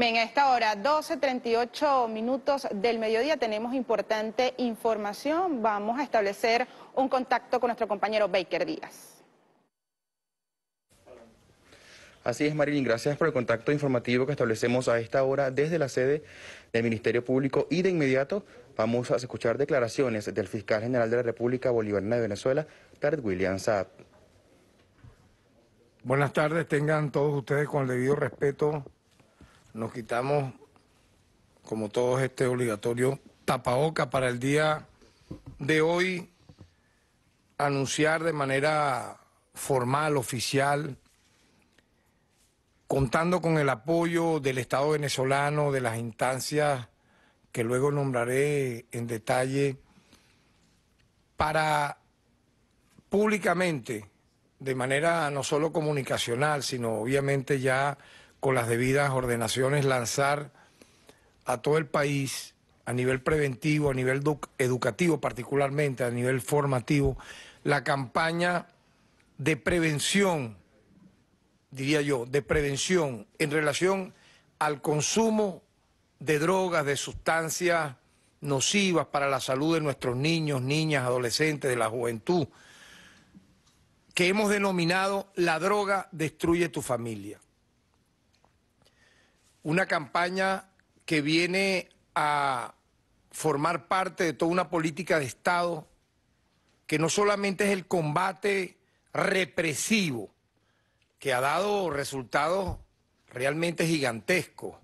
Bien, a esta hora, 12.38 minutos del mediodía, tenemos importante información. Vamos a establecer un contacto con nuestro compañero Baker Díaz. Así es, Marilyn, gracias por el contacto informativo que establecemos a esta hora desde la sede del Ministerio Público y de inmediato vamos a escuchar declaraciones del Fiscal General de la República Bolivariana de Venezuela, Tarek William Saab. Buenas tardes, tengan todos ustedes con el debido respeto nos quitamos, como todos, este obligatorio tapaoca para el día de hoy anunciar de manera formal, oficial, contando con el apoyo del Estado venezolano, de las instancias que luego nombraré en detalle, para públicamente, de manera no solo comunicacional, sino obviamente ya con las debidas ordenaciones, lanzar a todo el país, a nivel preventivo, a nivel educativo particularmente, a nivel formativo, la campaña de prevención, diría yo, de prevención en relación al consumo de drogas, de sustancias nocivas para la salud de nuestros niños, niñas, adolescentes, de la juventud, que hemos denominado la droga destruye tu familia una campaña que viene a formar parte de toda una política de Estado que no solamente es el combate represivo, que ha dado resultados realmente gigantescos.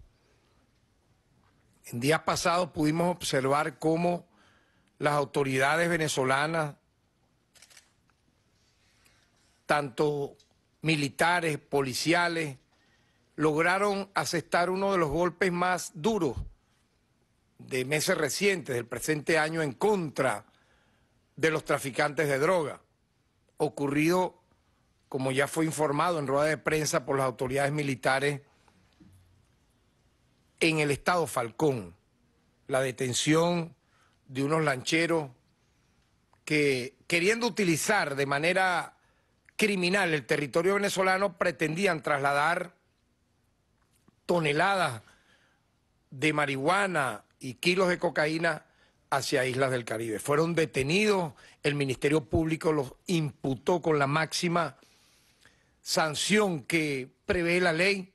En días pasados pudimos observar cómo las autoridades venezolanas, tanto militares, policiales, lograron asestar uno de los golpes más duros de meses recientes, del presente año, en contra de los traficantes de droga, ocurrido, como ya fue informado en rueda de prensa por las autoridades militares, en el estado Falcón, la detención de unos lancheros que, queriendo utilizar de manera criminal el territorio venezolano, pretendían trasladar toneladas de marihuana y kilos de cocaína hacia islas del Caribe. Fueron detenidos, el Ministerio Público los imputó con la máxima sanción que prevé la ley.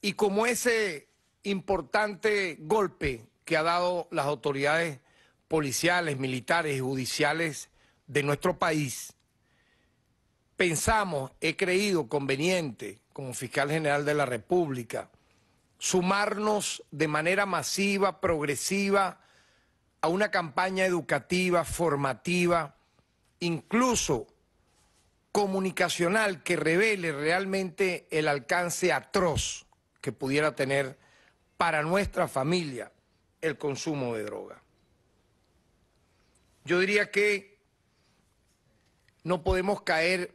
Y como ese importante golpe que ha dado las autoridades policiales, militares y judiciales de nuestro país, pensamos, he creído conveniente como fiscal general de la República, sumarnos de manera masiva, progresiva, a una campaña educativa, formativa, incluso comunicacional que revele realmente el alcance atroz que pudiera tener para nuestra familia el consumo de droga. Yo diría que no podemos caer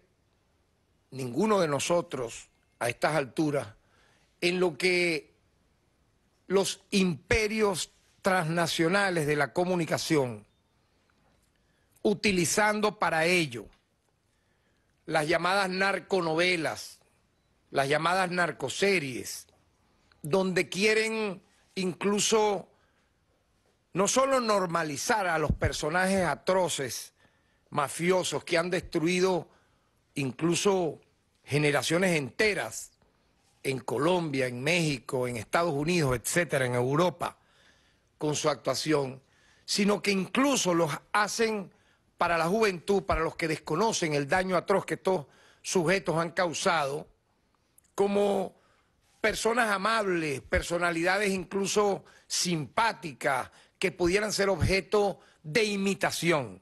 ninguno de nosotros a estas alturas en lo que los imperios transnacionales de la comunicación, utilizando para ello las llamadas narconovelas, las llamadas narcoseries, donde quieren incluso no solo normalizar a los personajes atroces, mafiosos, que han destruido incluso generaciones enteras en Colombia, en México, en Estados Unidos, etcétera, en Europa, con su actuación, sino que incluso los hacen para la juventud, para los que desconocen el daño atroz que estos sujetos han causado, como personas amables, personalidades incluso simpáticas, que pudieran ser objeto de imitación.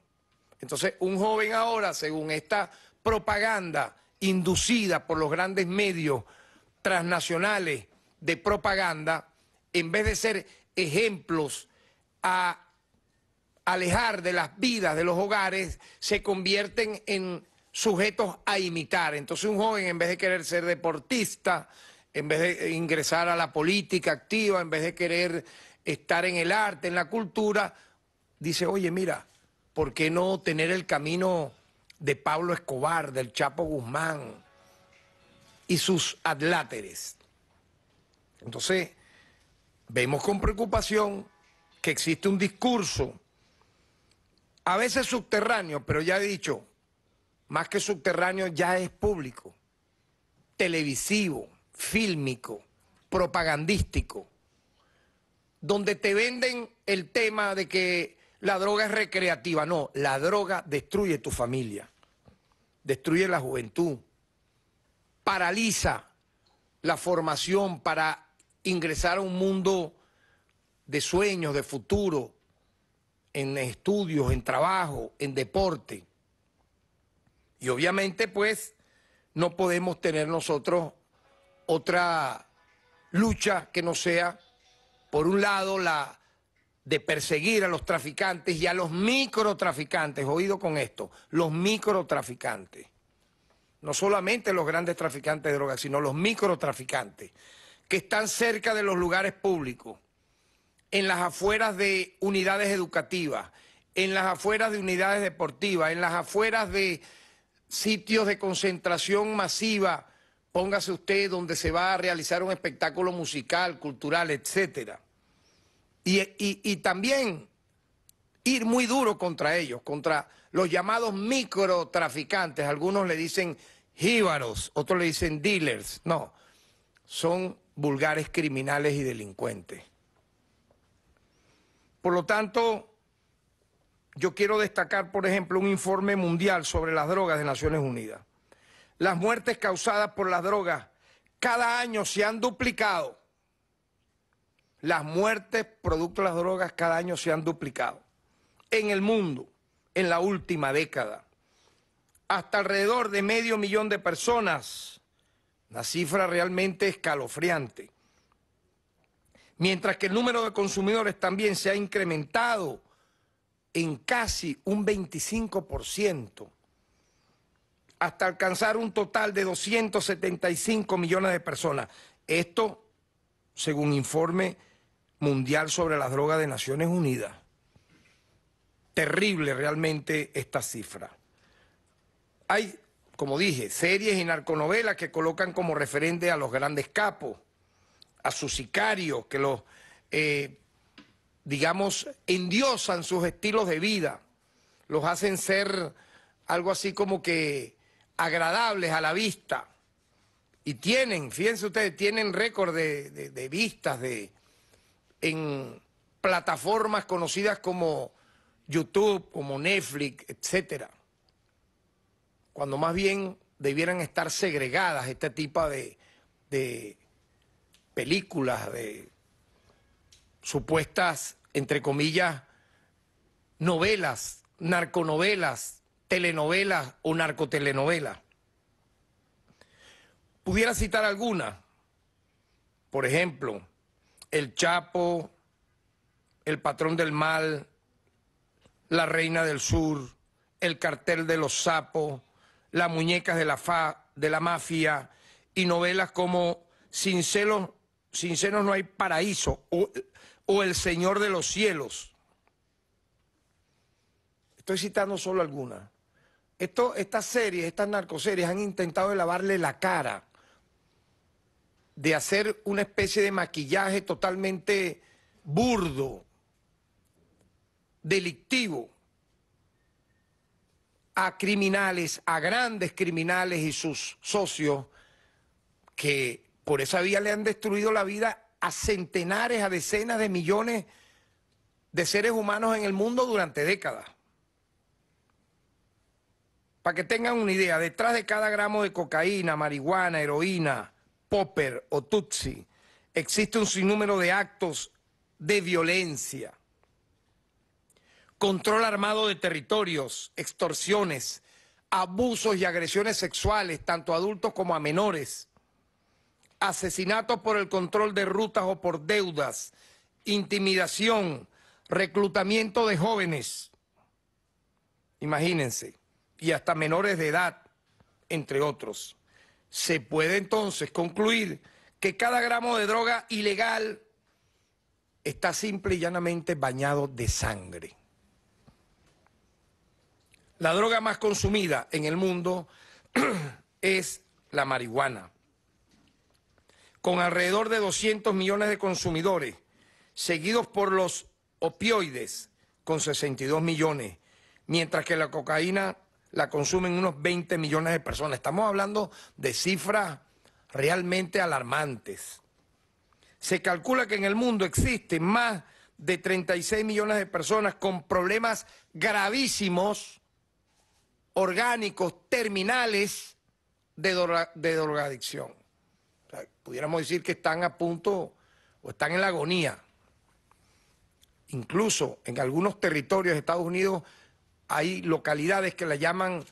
Entonces, un joven ahora, según esta propaganda, inducida por los grandes medios transnacionales de propaganda, en vez de ser ejemplos a alejar de las vidas de los hogares, se convierten en sujetos a imitar. Entonces un joven, en vez de querer ser deportista, en vez de ingresar a la política activa, en vez de querer estar en el arte, en la cultura, dice, oye, mira, ¿por qué no tener el camino de Pablo Escobar, del Chapo Guzmán y sus adláteres. Entonces, vemos con preocupación que existe un discurso, a veces subterráneo, pero ya he dicho, más que subterráneo ya es público, televisivo, fílmico, propagandístico, donde te venden el tema de que la droga es recreativa. No, la droga destruye tu familia, destruye la juventud, paraliza la formación para ingresar a un mundo de sueños, de futuro, en estudios, en trabajo, en deporte. Y obviamente, pues, no podemos tener nosotros otra lucha que no sea, por un lado, la de perseguir a los traficantes y a los microtraficantes, oído con esto, los microtraficantes. No solamente los grandes traficantes de drogas, sino los microtraficantes, que están cerca de los lugares públicos, en las afueras de unidades educativas, en las afueras de unidades deportivas, en las afueras de sitios de concentración masiva, póngase usted donde se va a realizar un espectáculo musical, cultural, etcétera y, y, también ir muy duro contra ellos, contra los llamados microtraficantes. Algunos le dicen jíbaros, otros le dicen dealers. No, son vulgares criminales y delincuentes. Por lo tanto, yo quiero destacar, por ejemplo, un informe mundial sobre las drogas de Naciones Unidas. Las muertes causadas por las drogas cada año se han duplicado las muertes producto de las drogas cada año se han duplicado. En el mundo, en la última década, hasta alrededor de medio millón de personas, una cifra realmente escalofriante. Mientras que el número de consumidores también se ha incrementado en casi un 25%, hasta alcanzar un total de 275 millones de personas. Esto según informe mundial sobre las drogas de Naciones Unidas. Terrible realmente esta cifra. Hay, como dije, series y narconovelas que colocan como referente a los grandes capos, a sus sicarios, que los, eh, digamos, endiosan sus estilos de vida, los hacen ser algo así como que agradables a la vista y tienen, fíjense ustedes, tienen récord de, vistas de, en plataformas conocidas como YouTube, como Netflix, etcétera. Cuando más bien debieran estar segregadas este tipo de, de películas, de supuestas, entre comillas, novelas, narconovelas, telenovelas o narcotelenovelas. Pudiera citar alguna. Por ejemplo, el Chapo, el patrón del mal, la reina del sur, el cartel de los sapos, las muñecas de la, fa, de la mafia y novelas como Sin celos, Sin no hay paraíso o, El Señor de los cielos. Estoy citando solo algunas. Esto, estas series, estas narcoseries han intentado lavarle la cara de hacer una especie de maquillaje totalmente burdo, delictivo, a criminales, a grandes criminales y sus socios, que por esa vía le han destruido la vida a centenares, a decenas de millones de seres humanos en el mundo durante décadas. Para que tengan una idea, detrás de cada gramo de cocaína, marihuana, heroína, popper o tutsi, existe un sinnúmero de actos de violencia, control armado de territorios, extorsiones, abusos y agresiones sexuales, tanto a adultos como a menores, asesinatos por el control de rutas o por deudas, intimidación, reclutamiento de jóvenes, imagínense, y hasta menores de edad, entre otros se puede entonces concluir que cada gramo de droga ilegal está simple y llanamente bañado de sangre. La droga más consumida en el mundo es la marihuana, con alrededor de 200 millones de consumidores, seguidos por los opioides, con 62 millones, mientras que la cocaína la consumen unos 20 millones de personas. Estamos hablando de cifras realmente alarmantes. Se calcula que en el mundo existen más de 36 millones de personas con problemas gravísimos, orgánicos, terminales de, drogadicción. pudiéramos decir que están a punto o están en la agonía. Incluso en algunos territorios de Estados Unidos hay localidades que la llaman,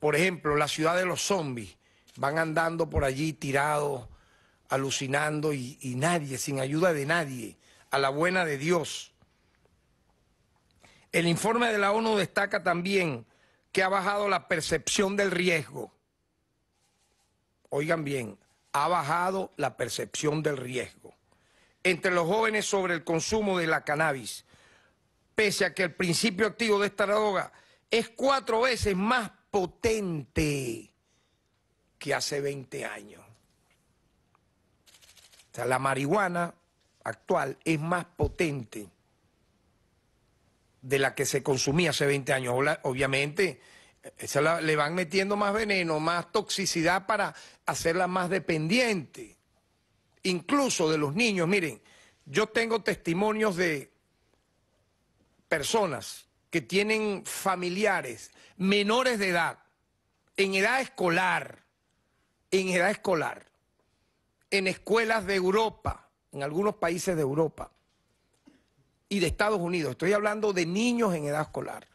por ejemplo, la ciudad de los zombies. Van andando por allí tirados, alucinando y, y nadie, sin ayuda de nadie, a la buena de Dios. El informe de la ONU destaca también que ha bajado la percepción del riesgo. Oigan bien, ha bajado la percepción del riesgo entre los jóvenes sobre el consumo de la cannabis pese a que el principio activo de esta droga es cuatro veces más potente que hace 20 años. O sea, la marihuana actual es más potente de la que se consumía hace 20 años. Obviamente, le van metiendo más veneno, más toxicidad para hacerla más dependiente. Incluso de los niños. Miren, yo tengo testimonios de personas que tienen familiares menores de edad, en edad escolar, en edad escolar, en escuelas de Europa, en algunos países de Europa y de Estados Unidos, estoy hablando de niños en edad escolar,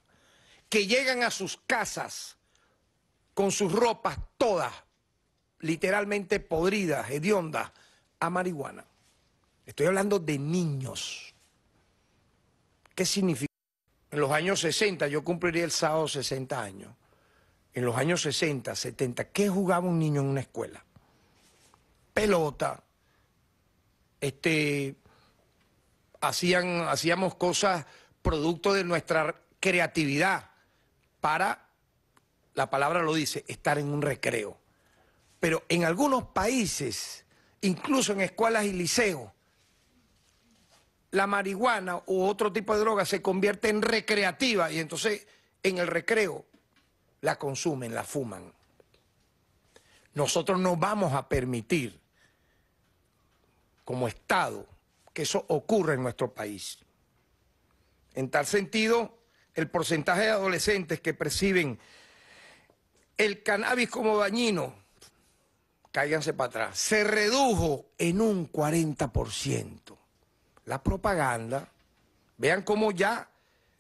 que llegan a sus casas con sus ropas todas literalmente podridas, hediondas, a marihuana. Estoy hablando de niños. ¿Qué significa? En los años 60, yo cumpliría el sábado 60 años. En los años 60, 70, ¿qué jugaba un niño en una escuela? Pelota. Este, hacían, hacíamos cosas producto de nuestra creatividad para, la palabra lo dice, estar en un recreo. Pero en algunos países, incluso en escuelas y liceos, la marihuana u otro tipo de droga se convierte en recreativa y entonces en el recreo la consumen, la fuman. Nosotros no vamos a permitir como Estado que eso ocurra en nuestro país. En tal sentido, el porcentaje de adolescentes que perciben el cannabis como dañino, cállense para atrás, se redujo en un 40% la propaganda. Vean cómo ya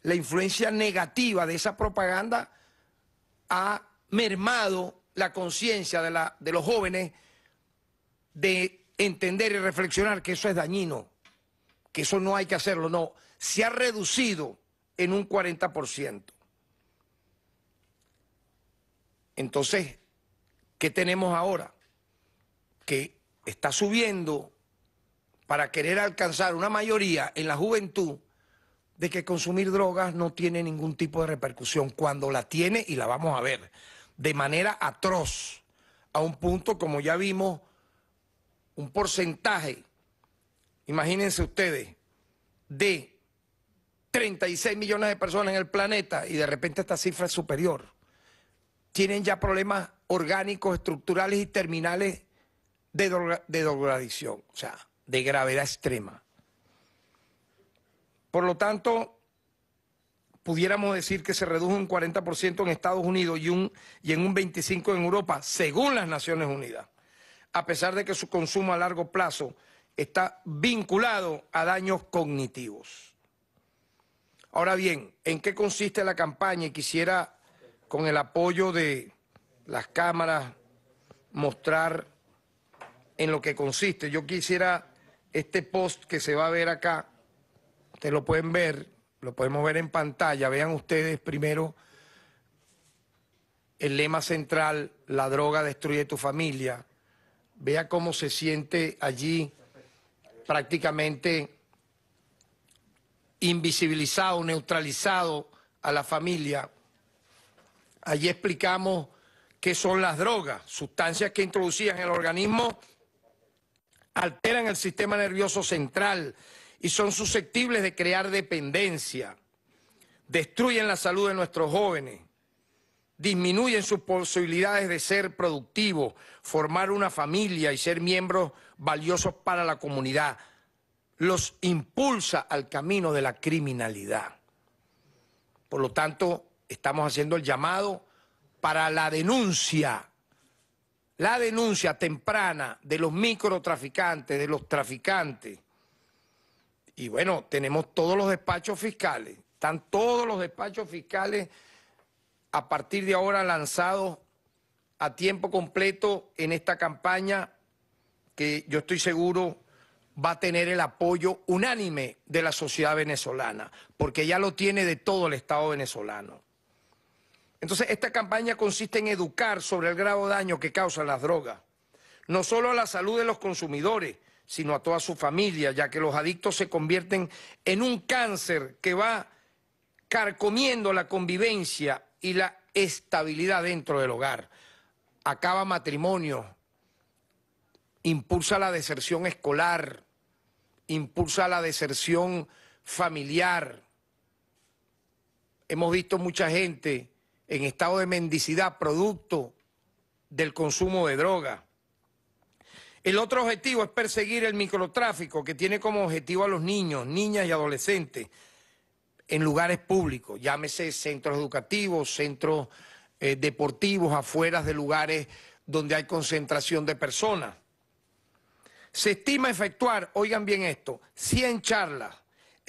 la influencia negativa de esa propaganda ha mermado la conciencia de, de los jóvenes de entender y reflexionar que eso es dañino, que eso no hay que hacerlo, no. Se ha reducido en un 40%. Entonces, ¿qué tenemos ahora? Que está subiendo para querer alcanzar una mayoría en la juventud de que consumir drogas no tiene ningún tipo de repercusión, cuando la tiene y la vamos a ver, de manera atroz, a un punto como ya vimos, un porcentaje, imagínense ustedes, de 36 millones de personas en el planeta y de repente esta cifra es superior. Tienen ya problemas orgánicos, estructurales y terminales de, drogadicción. O sea, de gravedad extrema. Por lo tanto, pudiéramos decir que se redujo un 40% en Estados Unidos y, un, y en un 25% en Europa, según las Naciones Unidas, a pesar de que su consumo a largo plazo está vinculado a daños cognitivos. Ahora bien, ¿en qué consiste la campaña? Y quisiera, con el apoyo de las cámaras, mostrar en lo que consiste. Yo quisiera este post que se va a ver acá, ustedes lo pueden ver, lo podemos ver en pantalla, vean ustedes primero el lema central, la droga destruye tu familia, vea cómo se siente allí prácticamente invisibilizado, neutralizado a la familia. Allí explicamos qué son las drogas, sustancias que introducían en el organismo alteran el sistema nervioso central y son susceptibles de crear dependencia, destruyen la salud de nuestros jóvenes, disminuyen sus posibilidades de ser productivos, formar una familia y ser miembros valiosos para la comunidad. Los impulsa al camino de la criminalidad. Por lo tanto, estamos haciendo el llamado para la denuncia la denuncia temprana de los microtraficantes, de los traficantes. Y bueno, tenemos todos los despachos fiscales, están todos los despachos fiscales a partir de ahora lanzados a tiempo completo en esta campaña que yo estoy seguro va a tener el apoyo unánime de la sociedad venezolana, porque ya lo tiene de todo el Estado venezolano. Entonces, esta campaña consiste en educar sobre el grave daño que causan las drogas, no solo a la salud de los consumidores, sino a toda su familia, ya que los adictos se convierten en un cáncer que va carcomiendo la convivencia y la estabilidad dentro del hogar. Acaba matrimonio, impulsa la deserción escolar, impulsa la deserción familiar. Hemos visto mucha gente en estado de mendicidad producto del consumo de droga. El otro objetivo es perseguir el microtráfico que tiene como objetivo a los niños, niñas y adolescentes en lugares públicos, llámese centros educativos, centros eh, deportivos, afueras de lugares donde hay concentración de personas. Se estima efectuar, oigan bien esto, 100 charlas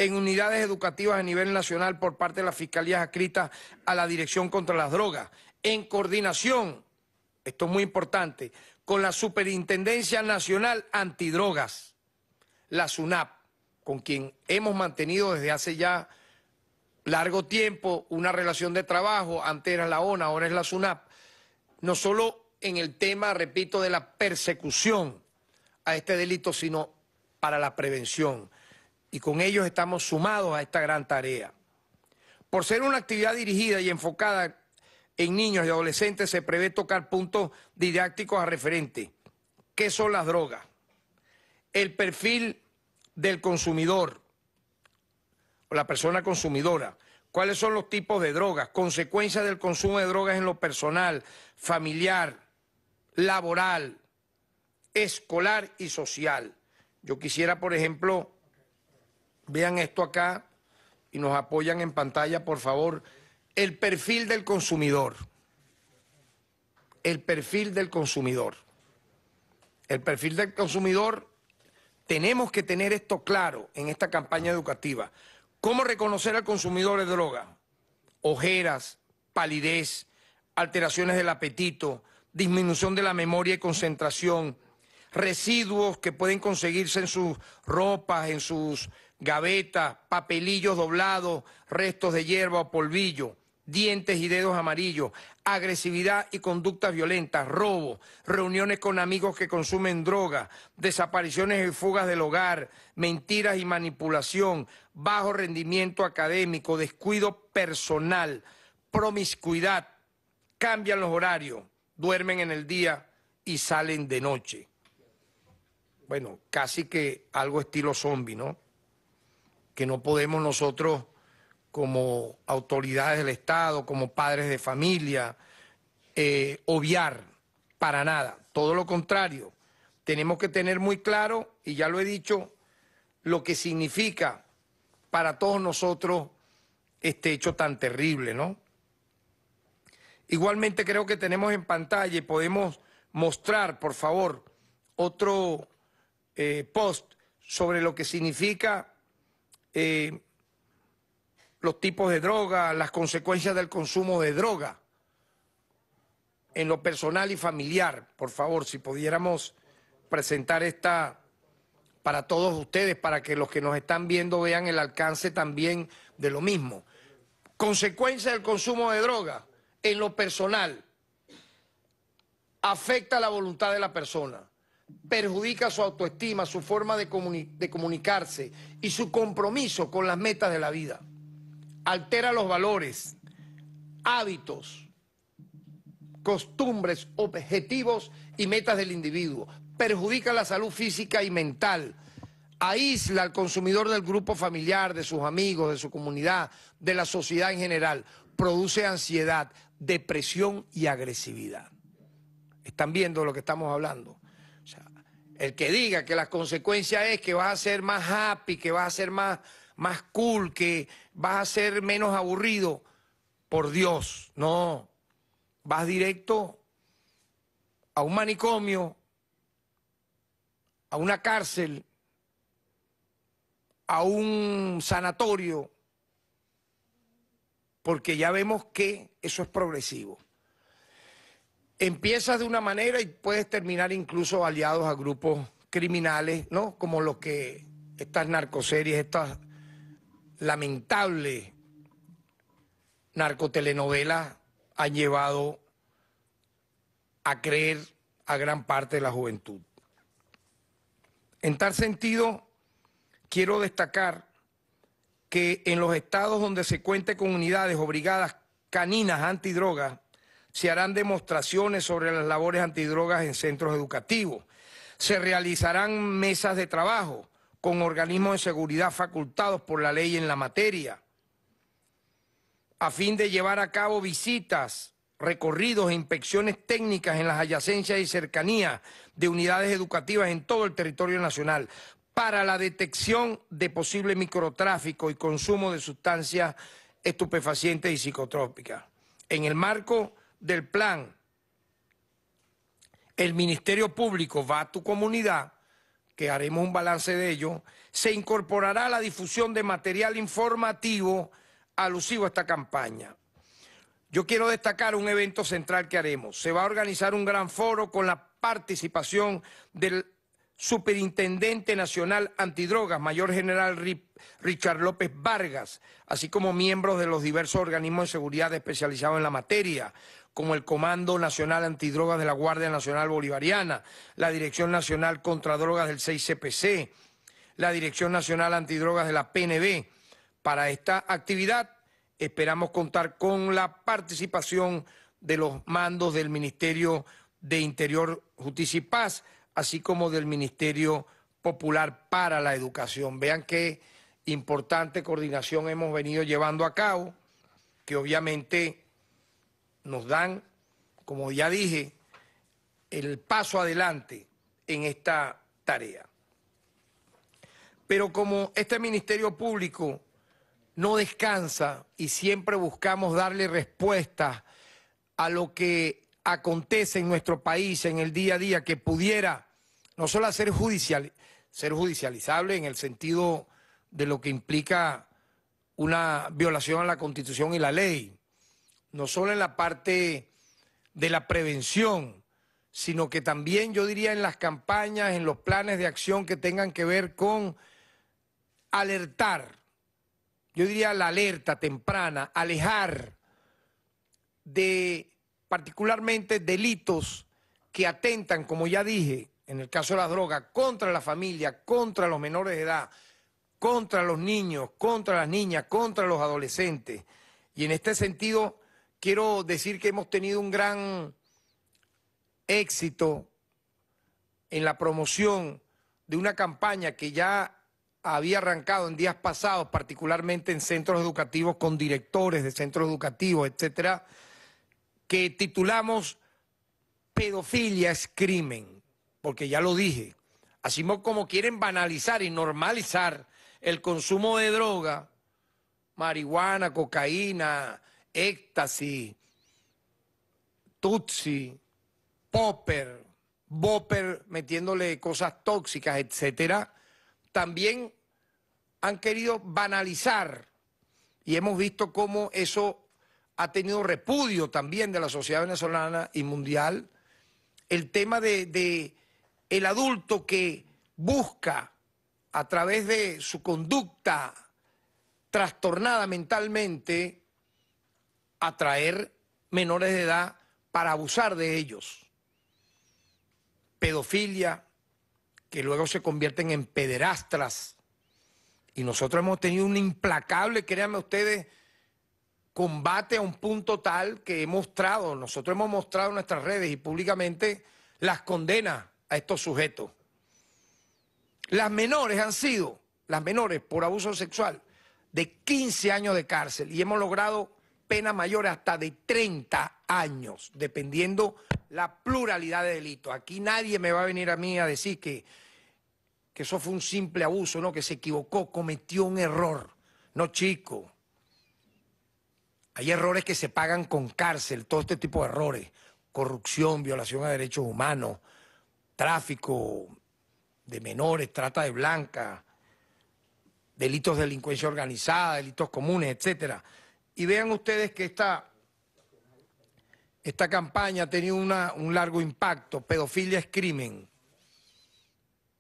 en unidades educativas a nivel nacional por parte de las fiscalías adscritas a la Dirección contra las Drogas, en coordinación, esto es muy importante, con la Superintendencia Nacional Antidrogas, la SUNAP, con quien hemos mantenido desde hace ya largo tiempo una relación de trabajo, antes era la ONA, ahora es la SUNAP, no solo en el tema, repito, de la persecución a este delito, sino para la prevención y con ellos estamos sumados a esta gran tarea. Por ser una actividad dirigida y enfocada en niños y adolescentes, se prevé tocar puntos didácticos a referente. ¿Qué son las drogas? El perfil del consumidor o la persona consumidora. ¿Cuáles son los tipos de drogas? Consecuencias del consumo de drogas en lo personal, familiar, laboral, escolar y social. Yo quisiera, por ejemplo, Vean esto acá y nos apoyan en pantalla, por favor. El perfil del consumidor. El perfil del consumidor. El perfil del consumidor, tenemos que tener esto claro en esta campaña educativa. ¿Cómo reconocer al consumidor de droga? Ojeras, palidez, alteraciones del apetito, disminución de la memoria y concentración, residuos que pueden conseguirse en sus ropas, en sus Gaveta, papelillos doblados, restos de hierba o polvillo, dientes y dedos amarillos, agresividad y conductas violentas, robo, reuniones con amigos que consumen drogas, desapariciones y fugas del hogar, mentiras y manipulación, bajo rendimiento académico, descuido personal, promiscuidad, cambian los horarios, duermen en el día y salen de noche. Bueno, casi que algo estilo zombie, ¿no? que no podemos nosotros como autoridades del Estado, como padres de familia, eh, obviar para nada. Todo lo contrario, tenemos que tener muy claro, y ya lo he dicho, lo que significa para todos nosotros este hecho tan terrible, ¿no? Igualmente creo que tenemos en pantalla y podemos mostrar, por favor, otro eh, post sobre lo que significa eh, los tipos de droga, las consecuencias del consumo de droga, en lo personal y familiar. Por favor, si pudiéramos presentar esta para todos ustedes, para que los que nos están viendo vean el alcance también de lo mismo. Consecuencia del consumo de droga, en lo personal, afecta la voluntad de la persona perjudica su autoestima, su forma de, comunicarse y su compromiso con las metas de la vida. Altera los valores, hábitos, costumbres, objetivos y metas del individuo. Perjudica la salud física y mental. Aísla al consumidor del grupo familiar, de sus amigos, de su comunidad, de la sociedad en general. Produce ansiedad, depresión y agresividad. ¿Están viendo lo que estamos hablando? El que diga que la consecuencia es que vas a ser más happy, que vas a ser más, más cool, que vas a ser menos aburrido, por Dios, no. Vas directo a un manicomio, a una cárcel, a un sanatorio, porque ya vemos que eso es progresivo empiezas de una manera y puedes terminar incluso aliados a grupos criminales, ¿no? Como los que estas narcoseries, estas lamentables narcotelenovelas han llevado a creer a gran parte de la juventud. En tal sentido, quiero destacar que en los estados donde se cuente con unidades obligadas caninas antidrogas, se harán demostraciones sobre las labores antidrogas en centros educativos, se realizarán mesas de trabajo con organismos de seguridad facultados por la ley en la materia, a fin de llevar a cabo visitas, recorridos e inspecciones técnicas en las adyacencias y cercanías de unidades educativas en todo el territorio nacional para la detección de posible microtráfico y consumo de sustancias estupefacientes y psicotrópicas, en el marco del plan, el Ministerio Público va a tu comunidad, que haremos un balance de ello, se incorporará la difusión de material informativo alusivo a esta campaña. Yo quiero destacar un evento central que haremos. Se va a organizar un gran foro con la participación del Superintendente Nacional Antidrogas, Mayor General Richard López Vargas, así como miembros de los diversos organismos de seguridad especializados en la materia, como el Comando Nacional Antidrogas de la Guardia Nacional Bolivariana, la Dirección Nacional contra Drogas del 6CPC, la Dirección Nacional Antidrogas de la PNB. Para esta actividad esperamos contar con la participación de los mandos del Ministerio de Interior, Justicia y Paz, así como del Ministerio Popular para la Educación. Vean qué importante coordinación hemos venido llevando a cabo, que obviamente nos dan, como ya dije, el paso adelante en esta tarea. Pero como este Ministerio Público no descansa y siempre buscamos darle respuestas a lo que acontece en nuestro país en el día a día, que pudiera no solo ser, judicial, ser judicializable en el sentido de lo que implica una violación a la Constitución y la ley, no solo en la parte de la prevención, sino que también yo diría en las campañas, en los planes de acción que tengan que ver con alertar, yo diría la alerta temprana, alejar de particularmente delitos que atentan, como ya dije, en el caso de las drogas, contra la familia, contra los menores de edad, contra los niños, contra las niñas, contra los adolescentes. Y en este sentido, quiero decir que hemos tenido un gran éxito en la promoción de una campaña que ya había arrancado en días pasados, particularmente en centros educativos con directores de centros educativos, etcétera, que titulamos Pedofilia es crimen, porque ya lo dije, así como quieren banalizar y normalizar el consumo de droga, marihuana, cocaína, éxtasis, tutsi, popper, bopper, metiéndole cosas tóxicas, etcétera, también han querido banalizar y hemos visto cómo eso ha tenido repudio también de la sociedad venezolana y mundial, el tema de, el adulto que busca a través de su conducta trastornada mentalmente atraer menores de edad para abusar de ellos. Pedofilia, que luego se convierten en pederastras. Y nosotros hemos tenido un implacable, créanme ustedes, combate a un punto tal que hemos mostrado, nosotros hemos mostrado en nuestras redes y públicamente las condenas a estos sujetos. Las menores han sido, las menores por abuso sexual, de 15 años de cárcel y hemos logrado pena mayor hasta de 30 años, dependiendo la pluralidad de delitos. Aquí nadie me va a venir a mí a decir que, que eso fue un simple abuso, no, que se equivocó, cometió un error. No, chico. Hay errores que se pagan con cárcel, todo este tipo de errores. Corrupción, violación a derechos humanos, tráfico de menores, trata de blanca, delitos de delincuencia organizada, delitos comunes, etcétera. Y vean ustedes que esta, esta campaña ha tenido una, un largo impacto. Pedofilia es crimen.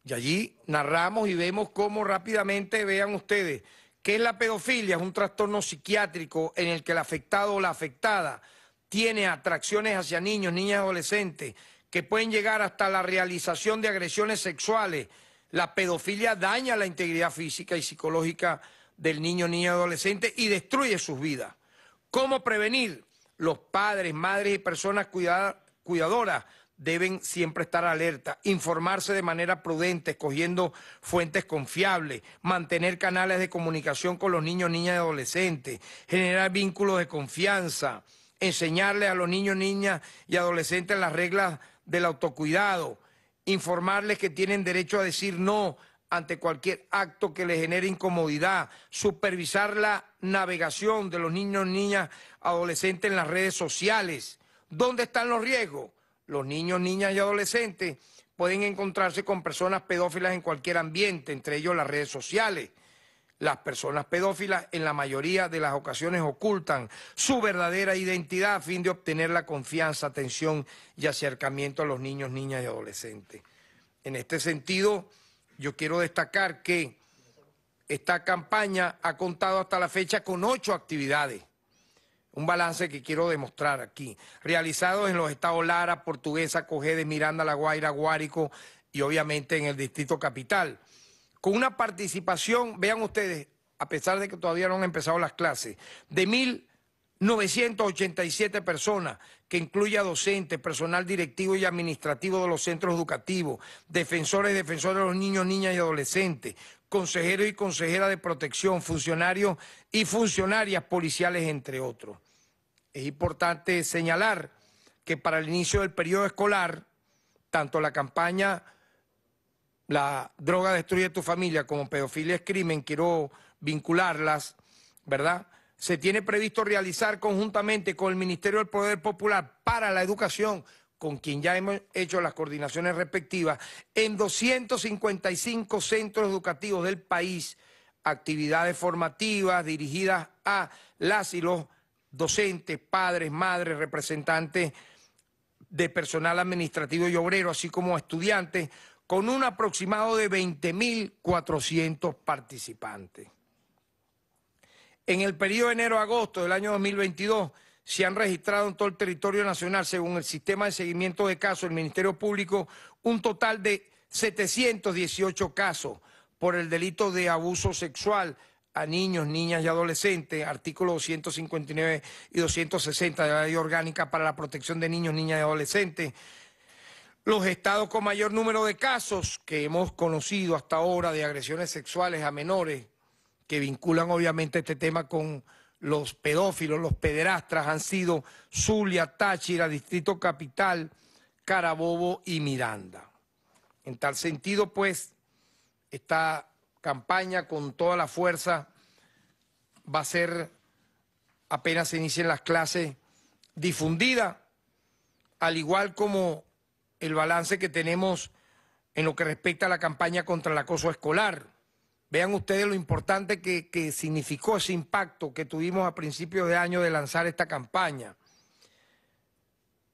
Y allí narramos y vemos cómo rápidamente, vean ustedes, que es la pedofilia? Es un trastorno psiquiátrico en el que el afectado o la afectada tiene atracciones hacia niños, niñas y adolescentes, que pueden llegar hasta la realización de agresiones sexuales. La pedofilia daña la integridad física y psicológica del niño, niña, adolescente y destruye sus vidas. ¿Cómo prevenir? Los padres, madres y personas cuidadoras deben siempre estar alerta, informarse de manera prudente, escogiendo fuentes confiables, mantener canales de comunicación con los niños, niñas y adolescentes, generar vínculos de confianza, enseñarles a los niños, niñas y adolescentes las reglas del autocuidado, informarles que tienen derecho a decir no ante cualquier acto que le genere incomodidad, supervisar la navegación de los niños, niñas, adolescentes en las redes sociales. ¿Dónde están los riesgos? Los niños, niñas y adolescentes pueden encontrarse con personas pedófilas en cualquier ambiente, entre ellos las redes sociales. Las personas pedófilas en la mayoría de las ocasiones ocultan su verdadera identidad a fin de obtener la confianza, atención y acercamiento a los niños, niñas y adolescentes. En este sentido, yo quiero destacar que esta campaña ha contado hasta la fecha con ocho actividades. Un balance que quiero demostrar aquí. Realizados en los estados Lara, Portuguesa, Cojedes, Miranda, La Guaira, Guárico y obviamente en el Distrito Capital. Con una participación, vean ustedes, a pesar de que todavía no han empezado las clases, de mil 987 personas, que incluye a docentes, personal directivo y administrativo de los centros educativos, defensores y defensoras de los niños, niñas y adolescentes, consejeros y consejeras de protección, funcionarios y funcionarias policiales, entre otros. Es importante señalar que para el inicio del periodo escolar, tanto la campaña La droga destruye tu familia como pedofilia es crimen, quiero vincularlas, ¿verdad? se tiene previsto realizar conjuntamente con el Ministerio del Poder Popular para la Educación, con quien ya hemos hecho las coordinaciones respectivas, en 255 centros educativos del país, actividades formativas dirigidas a las y los docentes, padres, madres, representantes de personal administrativo y obrero, así como estudiantes, con un aproximado de 20.400 participantes. En el periodo de enero-agosto del año 2022 se han registrado en todo el territorio nacional, según el sistema de seguimiento de casos del Ministerio Público, un total de 718 casos por el delito de abuso sexual a niños, niñas y adolescentes, artículo 259 y 260 de la Ley Orgánica para la Protección de Niños, Niñas y Adolescentes. Los estados con mayor número de casos que hemos conocido hasta ahora de agresiones sexuales a menores que vinculan obviamente este tema con los pedófilos, los pederastras, han sido Zulia, Táchira, Distrito Capital, Carabobo y Miranda. En tal sentido, pues, esta campaña con toda la fuerza va a ser, apenas se inicien las clases, difundida, al igual como el balance que tenemos en lo que respecta a la campaña contra el acoso escolar. Vean ustedes lo importante que, significó ese impacto que tuvimos a principios de año de lanzar esta campaña.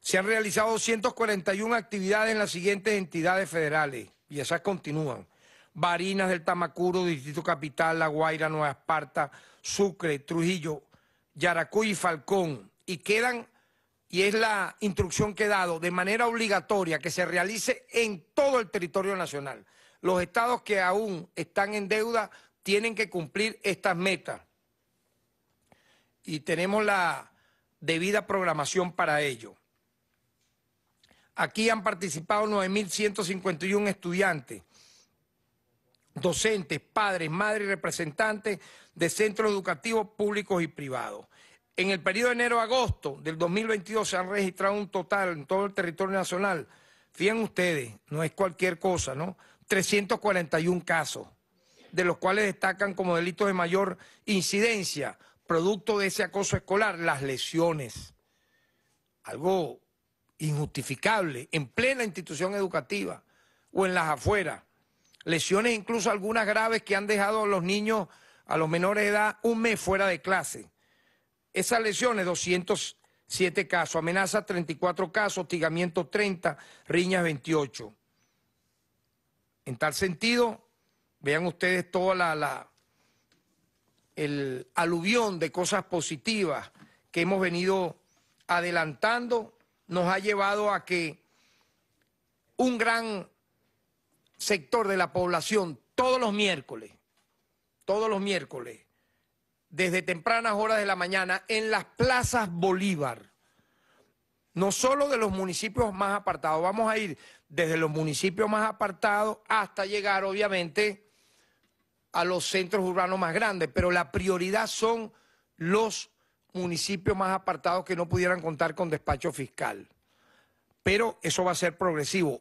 Se han realizado 241 actividades en las siguientes entidades federales, y esas continúan. Barinas del Tamacuro, Distrito Capital, La Guaira, Nueva Esparta, Sucre, Trujillo, Yaracuy y Falcón. Y quedan, y es la instrucción que he dado, de manera obligatoria que se realice en todo el territorio nacional los estados que aún están en deuda tienen que cumplir estas metas. Y tenemos la debida programación para ello. Aquí han participado 9.151 estudiantes, docentes, padres, madres y representantes de centros educativos públicos y privados. En el periodo de enero-agosto del 2022 se han registrado un total en todo el territorio nacional. Fíjense ustedes, no es cualquier cosa, ¿no? 341 casos, de los cuales destacan como delitos de mayor incidencia, producto de ese acoso escolar, las lesiones. Algo injustificable en plena institución educativa o en las afueras. Lesiones incluso algunas graves que han dejado a los niños, a los menores de edad, un mes fuera de clase. Esas lesiones, 207 casos, amenazas 34 casos, hostigamiento 30, riñas 28. En tal sentido, vean ustedes toda la, el aluvión de cosas positivas que hemos venido adelantando nos ha llevado a que un gran sector de la población todos los miércoles, todos los miércoles, desde tempranas horas de la mañana, en las plazas Bolívar, no solo de los municipios más apartados, vamos a ir desde los municipios más apartados hasta llegar, obviamente, a los centros urbanos más grandes, pero la prioridad son los municipios más apartados que no pudieran contar con despacho fiscal. Pero eso va a ser progresivo,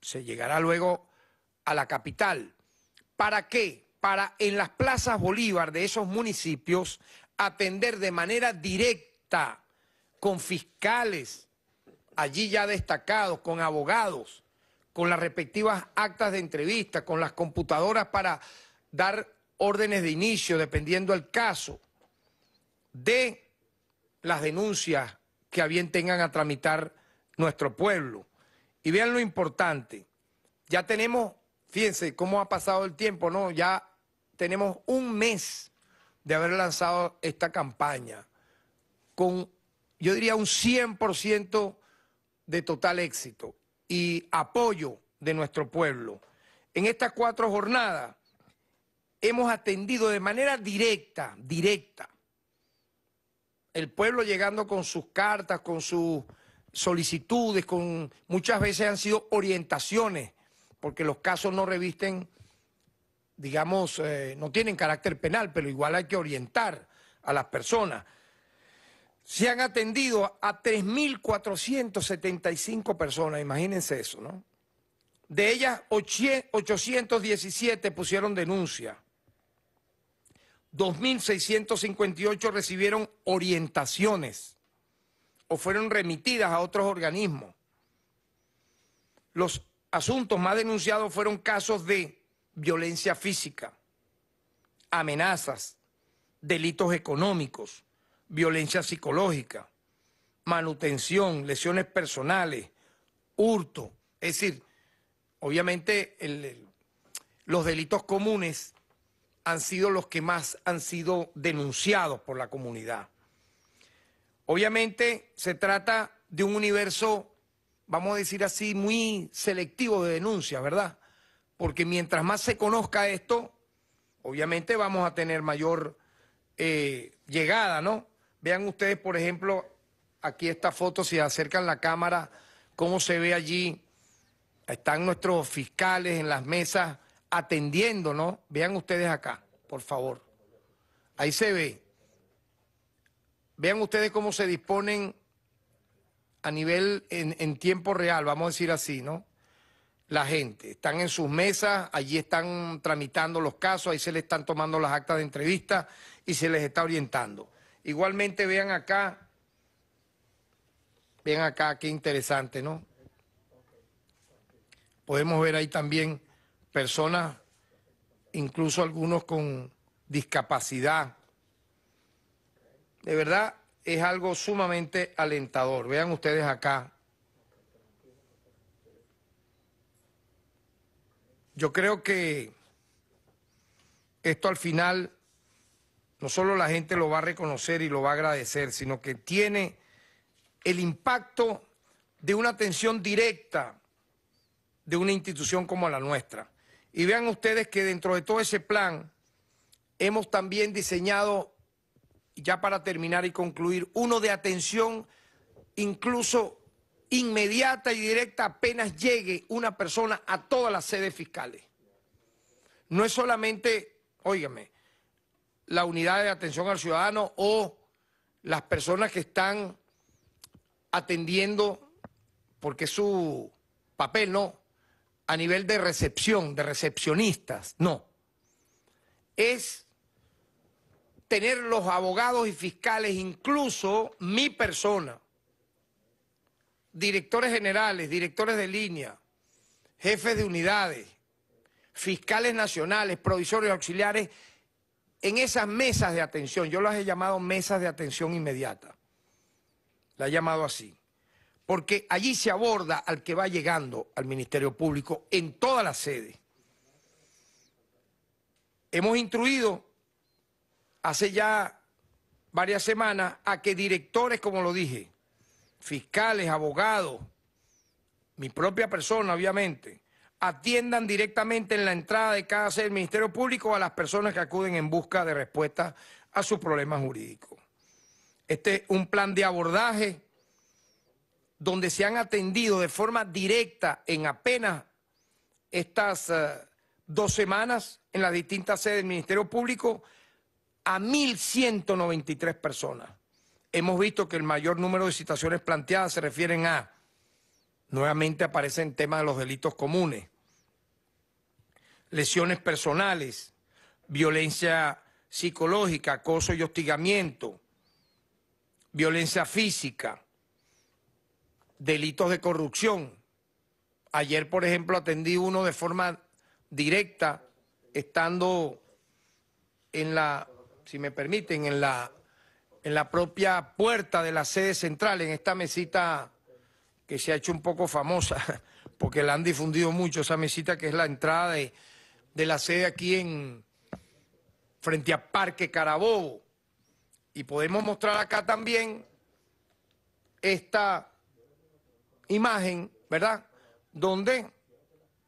se llegará luego a la capital. ¿Para qué? Para en las plazas Bolívar de esos municipios atender de manera directa con fiscales, allí ya destacados, con abogados, con las respectivas actas de entrevista, con las computadoras para dar órdenes de inicio, dependiendo del caso, de las denuncias que a bien tengan a tramitar nuestro pueblo. Y vean lo importante, ya tenemos, fíjense cómo ha pasado el tiempo, ¿no? Ya tenemos un mes de haber lanzado esta campaña con, yo diría, un 100% de total éxito y apoyo de nuestro pueblo. En estas cuatro jornadas hemos atendido de manera directa, directa, el pueblo llegando con sus cartas, con sus solicitudes, con muchas veces han sido orientaciones, porque los casos no revisten, digamos, eh, no tienen carácter penal, pero igual hay que orientar a las personas se han atendido a 3.475 personas, imagínense eso, ¿no? De ellas, 817 pusieron denuncia. 2.658 recibieron orientaciones o fueron remitidas a otros organismos. Los asuntos más denunciados fueron casos de violencia física, amenazas, delitos económicos, violencia psicológica, manutención, lesiones personales, hurto. Es decir, obviamente los delitos comunes han sido los que más han sido denunciados por la comunidad. Obviamente se trata de un universo, vamos a decir así, muy selectivo de denuncias, ¿verdad? Porque mientras más se conozca esto, obviamente vamos a tener mayor eh, llegada, ¿no? Vean ustedes, por ejemplo, aquí esta foto, si acercan la cámara, cómo se ve allí. Están nuestros fiscales en las mesas atendiendo, ¿no? Vean ustedes acá, por favor. Ahí se ve. Vean ustedes cómo se disponen a nivel en, tiempo real, vamos a decir así, ¿no? la gente. Están en sus mesas, allí están tramitando los casos, ahí se les están tomando las actas de entrevista y se les está orientando. Igualmente vean acá, vean acá, qué interesante, ¿no? Podemos ver ahí también personas, incluso algunos con discapacidad. De verdad, es algo sumamente alentador. Vean ustedes acá. Yo creo que esto al final no solo la gente lo va a reconocer y lo va a agradecer, sino que tiene el impacto de una atención directa de una institución como la nuestra. Y vean ustedes que dentro de todo ese plan hemos también diseñado, ya para terminar y concluir, uno de atención incluso inmediata y directa apenas llegue una persona a todas las sedes fiscales. No es solamente, óigame, la unidad de atención al ciudadano o las personas que están atendiendo, porque es su papel, ¿no? A nivel de recepción, de recepcionistas, no. Es tener los abogados y fiscales, incluso mi persona, directores generales, directores de línea, jefes de unidades, fiscales nacionales, provisorios auxiliares, en esas mesas de atención, yo las he llamado mesas de atención inmediata, la he llamado así, porque allí se aborda al que va llegando al Ministerio Público en todas las sedes. Hemos instruido hace ya varias semanas a que directores, como lo dije, fiscales, abogados, mi propia persona, obviamente, atiendan directamente en la entrada de cada sede del Ministerio Público a las personas que acuden en busca de respuesta a su problema jurídico. Este es un plan de abordaje donde se han atendido de forma directa en apenas estas eh, dos semanas en las distintas sedes del Ministerio Público a 1.193 personas. Hemos visto que el mayor número de citaciones planteadas se refieren a, nuevamente aparecen temas de los delitos comunes, lesiones personales, violencia psicológica, acoso y hostigamiento, violencia física, delitos de corrupción. Ayer, por ejemplo, atendí uno de forma directa, estando en la, si me permiten, en la, en la propia puerta de la sede central, en esta mesita que se ha hecho un poco famosa, porque la han difundido mucho, esa mesita que es la entrada de de la sede aquí en frente a Parque Carabobo. Y podemos mostrar acá también esta imagen, ¿verdad? Donde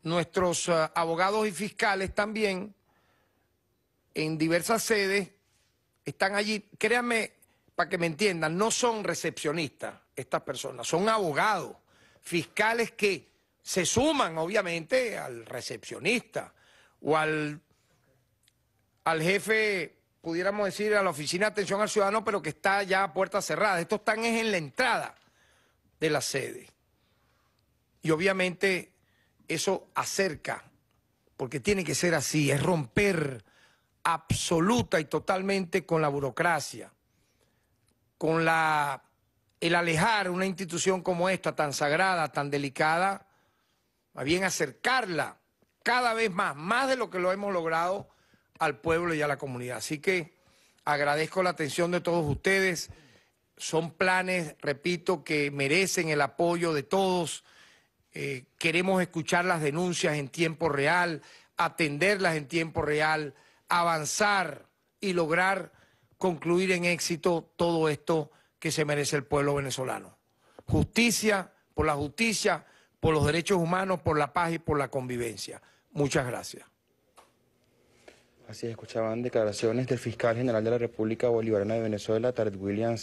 nuestros eh, abogados y fiscales también en diversas sedes están allí. Créanme, para que me entiendan, no son recepcionistas estas personas, son abogados, fiscales que se suman obviamente al recepcionista o al, jefe, pudiéramos decir, a la Oficina de Atención al Ciudadano, pero que está ya a puerta cerrada. Estos están en la entrada de la sede. Y obviamente eso acerca, porque tiene que ser así, es romper absoluta y totalmente con la burocracia, con la el alejar una institución como esta tan sagrada, tan delicada, más bien acercarla cada vez más, más de lo que lo hemos logrado al pueblo y a la comunidad. Así que agradezco la atención de todos ustedes. Son planes, repito, que merecen el apoyo de todos. Eh, queremos escuchar las denuncias en tiempo real, atenderlas en tiempo real, avanzar y lograr concluir en éxito todo esto que se merece el pueblo venezolano. Justicia, por la justicia, por los derechos humanos, por la paz y por la convivencia. Muchas gracias. Así escuchaban declaraciones del fiscal general de la República Bolivariana de Venezuela, Tarek William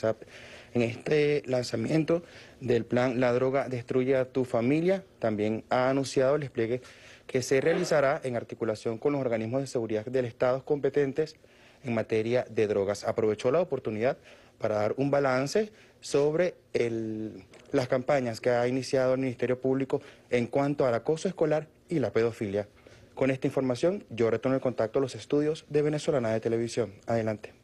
en este lanzamiento del plan La droga destruye a tu familia. También ha anunciado el despliegue que se realizará en articulación con los organismos de seguridad del Estado competentes en materia de drogas. Aprovechó la oportunidad para dar un balance sobre el, las campañas que ha iniciado el Ministerio Público en cuanto al acoso escolar y la pedofilia. Con esta información, yo retorno el contacto a los estudios de Venezolana de Televisión. Adelante.